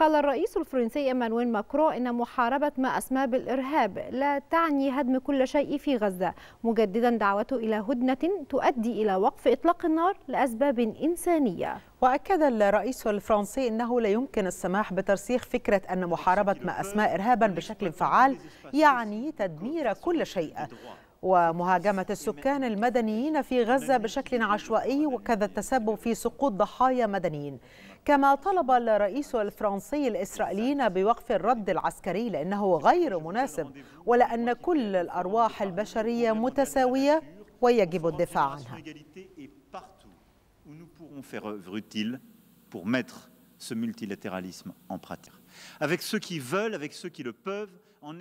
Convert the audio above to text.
قال الرئيس الفرنسي إيمانويل ماكرون إن محاربة ما أسماه بالإرهاب لا تعني هدم كل شيء في غزة مجددا دعوته إلى هدنة تؤدي إلى وقف إطلاق النار لأسباب إنسانية وأكد الرئيس الفرنسي أنه لا يمكن السماح بترسيخ فكرة أن محاربة ما أسماه إرهابا بشكل فعال يعني تدمير كل شيء ومهاجمة السكان المدنيين في غزة بشكل عشوائي وكذا التسبب في سقوط ضحايا مدنيين كما طلب الرئيس الفرنسي الإسرائيليين بوقف الرد العسكري لأنه غير مناسب ولأن كل الأرواح البشرية متساوية ويجب الدفاع عنها ce multilatéralisme en pratique. Avec ceux qui veulent, avec ceux qui le peuvent, en